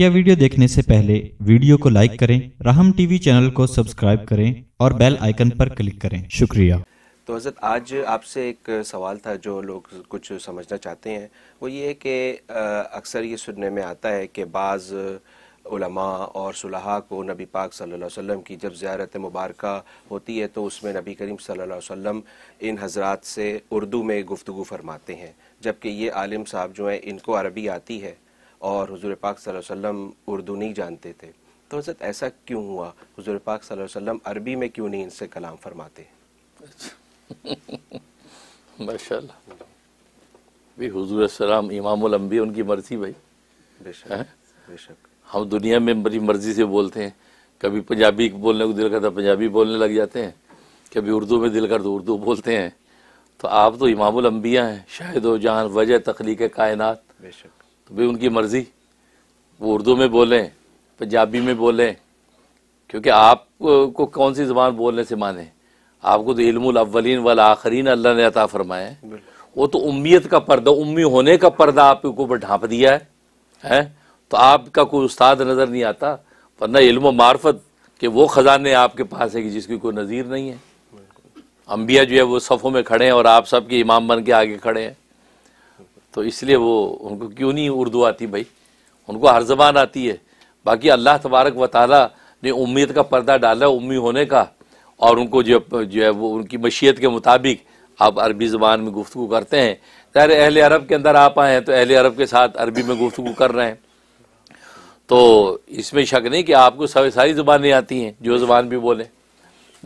मुख्य वीडियो देखने से पहले वीडियो को लाइक करें राहम टीवी चैनल को सब्सक्राइब करें और बेल आइकन पर क्लिक करें शुक्रिया तो हज़रत आज आपसे एक सवाल था जो लोग कुछ समझना चाहते हैं वो ये कि अक्सर ये सुनने में आता है कि बाज़ उलमा और सुलहा को नबी पाक सल्लल्लाहु अलैहि वसल्लम की जब ज़्यारत मुबारक होती है तो उसमें नबी करीम सल्लल्लाहु अलैहि वसल्लम इन हजरात से उर्दू में गुफ्तु फरमाते हैं जबकि ये आलिम साहब जो हैं इनको अरबी आती है और हजूर पाक वसल्लम उर्दू नहीं जानते थे तो हजरत ऐसा क्यों हुआ हजूर पाक वसल्लम अरबी में क्यों नहीं इनसे कलाम फरमाते अच्छा। माशा हजूर सलाम इमाम उनकी मर्जी भाई बेशक बेशक हम दुनिया में बड़ी मर्जी से बोलते हैं कभी पंजाबी बोलने को दिल करता पंजाबी बोलने लग जाते हैं कभी उर्दू में दिल कर तो उर्दू बोलते हैं तो आप तो इमामुल अम्बिया हैं शाहिद जान वजह तख्लीक कायनात तो भाई उनकी मर्ज़ी वो उर्दू में बोलें पंजाबी में बोलें क्योंकि आप को कौन सी ज़बान बोलने से माने आपको तो इल्मीन वाल आखरीन अल्लाह ने अता फरमाए वो तो उम्मीद का पर्दा उम्मी होने का पर्दा आपके ऊपर ढांप दिया है हैं तो आपका कोई उस्ताद नज़र नहीं आता वरना इल्म मार्फत के वो ख़जाने आपके पास है कि जिसकी कोई नज़ीर नहीं है अम्बिया जो है वो सफ़ों में खड़े हैं और आप सबके इमाम बन के आगे खड़े हैं तो इसलिए वो उनको क्यों नहीं उर्दू आती भाई उनको हर जबान आती है बाकी अल्लाह तबारक व ताली ने उम्मीद का पर्दा डाला उम्मी होने का और उनको जो जो है वो उनकी मशीयत के मुताबिक आप अरबी ज़बान में गुफ्तु करते हैं ज़ाहिर अहल अरब के अंदर आप आए हैं तो अहल अरब के साथ अरबी में गुफ्तु कर रहे हैं तो इसमें शक नहीं कि आपको सब सारी ज़ुबानें आती हैं जो ज़बान भी बोलें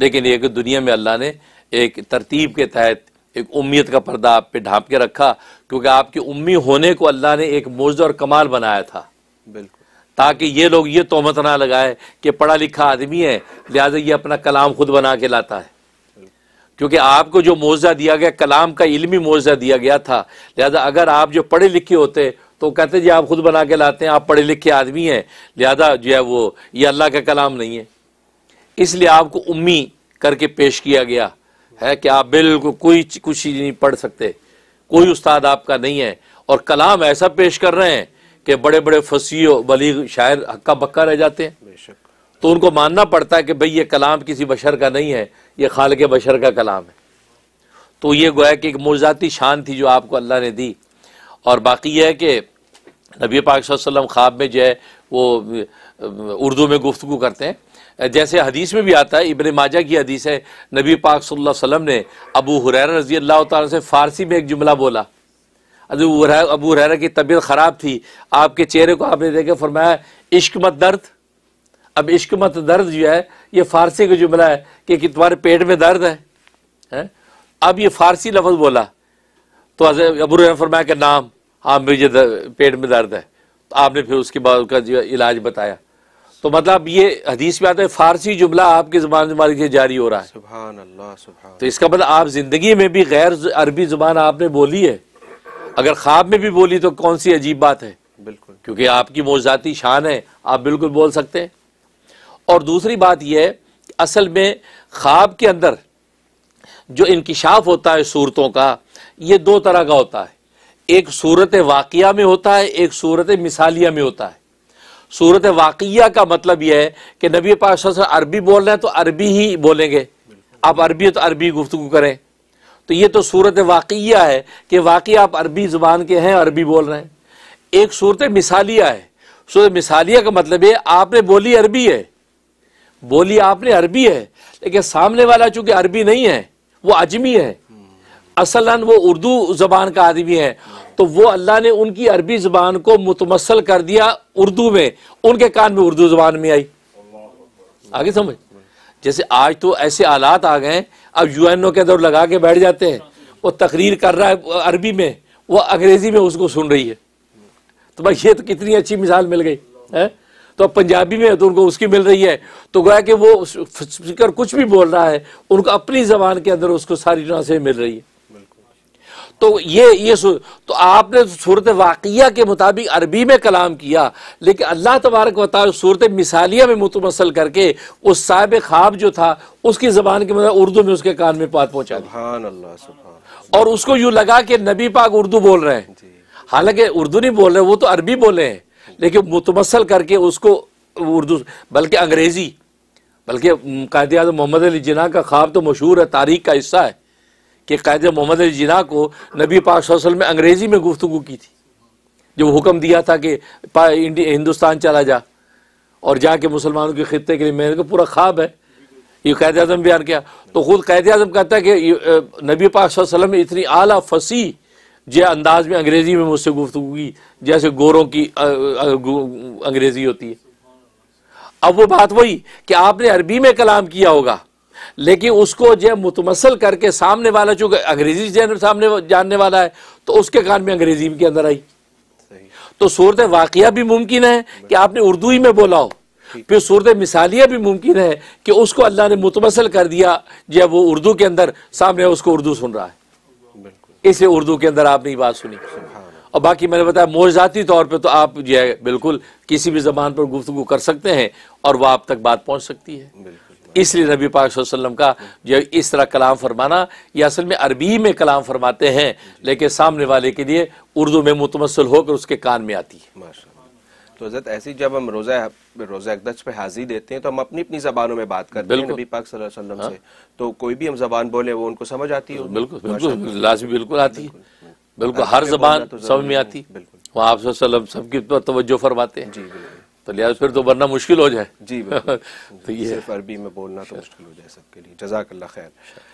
लेकिन एक दुनिया में अल्लाह ने एक तरतीब के तहत एक उम्मीद का पर्दा आप पे ढांप के रखा क्योंकि आपके उम्मीद होने को अल्लाह ने एक मौज और कमाल बनाया था बिल्कुल ताकि ये लोग ये तोहमत ना लगाए कि पढ़ा लिखा आदमी है लिहाजा ये अपना कलाम खुद बना के लाता है क्योंकि आपको जो मुआवजा दिया गया कलाम का इलमी मुआवजा दिया गया था लिहाजा अगर आप जो पढ़े लिखे होते तो कहते जी आप खुद बना के लाते हैं आप पढ़े लिखे आदमी हैं लिहाजा जो है वो ये अल्लाह का कलाम नहीं है इसलिए आपको उम्मी करके पेश किया गया है कि आप बिल्कुल कोई कुछ चीज़ नहीं पढ़ सकते कोई उस्ताद आपका नहीं है और कलाम ऐसा पेश कर रहे हैं कि बड़े बड़े फसी वली शायर हक्का बक्का रह जाते हैं तो उनको मानना पड़ता है कि भाई ये कलाम किसी बशर का नहीं है ये खाल के बशर का कलाम है तो ये गोया कि एक मुर्जाती शान थी जो आपको अल्लाह ने दी और बाकी यह है कि नबी पाक ख्वाब में जो है वो उर्दू में गुफ्तु करते हैं जैसे हदीस में भी आता है इबन माजा की हदीस है नबी पाक सल्लल्लाहु अलैहि वसल्लम ने अबू हुरैर रजी अल्लाह तारा से फ़ारसी में एक जुमला बोला अबू हुरैर की तबीयत ख़राब थी आपके चेहरे को आपने देखा फरमाया इश्क मत दर्द अब इश्क मत दर्द जो है ये फ़ारसी का जुमला है कि, कि तुम्हारे पेट में दर्द है, है? अब ये फ़ारसी लफ्ज़ बोला तो अबू हुरैरा फरमाया कि नाम हाँ मुझे पेट में दर्द है तो आपने फिर उसके बाद उसका जो इलाज बताया तो मतलब ये हदीस में आता है फारसी जुमला आपके जुबान जुबान से जारी हो रहा है सुभान अल्लाह सुभान तो इसका मतलब आप जिंदगी में भी गैर अरबी जुबान आपने बोली है अगर ख्वाब में भी बोली तो कौन सी अजीब बात है बिल्कुल क्योंकि आपकी मोजाती शान है आप बिल्कुल बोल सकते हैं और दूसरी बात यह है असल में ख्वाब के अंदर जो इंकशाफ होता है सूरतों का ये दो तरह का होता है एक सूरत वाक़ में होता है एक सूरत मिसालिया में होता है सूरत वाक़िया का मतलब यह है कि नबी पाक अरबी बोल रहे हैं तो अरबी ही बोलेंगे आप अरबी तो अरबी गुफ्तु करें तो ये तो सूरत वाक़िया है कि वाकई आप अरबी ज़ुबान के हैं अरबी बोल रहे हैं एक सूरत मिसालिया है सूरत मिसालिया का मतलब है आपने बोली अरबी है बोली आपने अरबी है लेकिन सामने वाला चूंकि अरबी नहीं है वो अजमी है असलन वो उर्दू ज़बान का आदमी है तो वो अल्लाह ने उनकी अरबी ज़बान को मुतमसल कर दिया उर्दू में उनके कान में उर्दू ज़बान में आई आगे समझ जैसे आज तो ऐसे आलात आ गए अब यू एन ओ के अंदर लगा के बैठ जाते हैं वो तकरीर कर रहा है अरबी में वो अंग्रेज़ी में उसको सुन रही है तो भाई ये तो कितनी अच्छी मिसाल मिल गई है तो अब पंजाबी में तो उनको उसकी मिल रही है तो गोया कि वो स्पीकर कुछ भी बोल रहा है उनको अपनी ज़बान के अंदर उसको सारी से मिल रही है तो ये ये तो आपने सूरत वाक़िया के मुताबिक अरबी में कलाम किया लेकिन अल्लाह तबारक वाली सूरत मिसालिया में मुतमसल करके उस साहब ख्वाब जो था उसकी ज़बान के मतलब उर्दू में उसके कान में पात पहुँचा और उसको यूँ लगा कि नबी पाक उर्दू बोल रहे हैं हालांकि उर्दू नहीं बोल रहे वो तो अरबी बोले हैं लेकिन मुतमसल करके उसको उर्दू बल्कि अंग्रेज़ी बल्कि कायद अजम मोहम्मद अली जिना का ख्वाब तो मशहूर है तारीख का हिस्सा है कि कायद मोहम्मद अली जिना को नबी पाक सल्लल्लाहु ने अंग्रेज़ी में गुफ्तु की थी जो हुक्म दिया था कि हिंदुस्तान चला जा और जाके मुसलमानों के खत्े के लिए मेरे को पूरा ख्वाब है ये कैद अजम बयान किया तो खुद कैद अजम कहता है कि नबी पाक वसल्लम ने इतनी आला फसी जे अंदाज में अंग्रेज़ी में मुझसे गुफ्तु की जैसे गोरों की अंग्रेज़ी होती है अब वो बात वही कि आपने अरबी में कलाम किया होगा लेकिन उसको जो मुतमसल करके सामने वाला चूंकि अंग्रेजी सामने जानने वाला है तो उसके कान में अंग्रेजी के अंदर आई तो सूरत वाक़ भी मुमकिन है कि आपने उर्दू ही में बोला हो फिर सूरत मिसालिया भी मुमकिन है कि उसको अल्लाह ने मुतमसल कर दिया जब वो उर्दू के अंदर सामने उसको उर्दू सुन रहा है इसे उर्दू के अंदर आपने ये बात सुनी और बाकी मैंने बताया मोजाती तौर पे तो आप जो है बिल्कुल किसी भी जबान पर गुफ्तु कर सकते हैं और वह आप तक बात पहुंच सकती है इसलिए नबी पाक वसल्लम का जो इस तरह कलाम फरमाना ये असल में अरबी में कलाम फरमाते हैं लेकिन सामने वाले के लिए उर्दू में मुतमसल होकर उसके कान में आती है तो हजरत ऐसी जब हम रोज़ा रोज़ा अकदस पे हाजिर देते हैं तो हम अपनी अपनी जबानों में बात करते हैं नबी पाक सल्लल्लाहु अलैहि वसल्लम हाँ। से तो कोई भी हम जबान बोले वो उनको समझ आती है बिल्कुल बिल्कुल लाजमी बिल्कुल आती है बिल्कुल हर जबान तो समझ में आती बिल्कुल वहाँ आप सबकी तो तवज्जो फरमाते हैं जी बिल्कुल तो लिहाज फिर तो बनना मुश्किल हो जाए जी तो ये अरबी में बोलना तो मुश्किल हो जाए सबके लिए जजाकल्ला खैर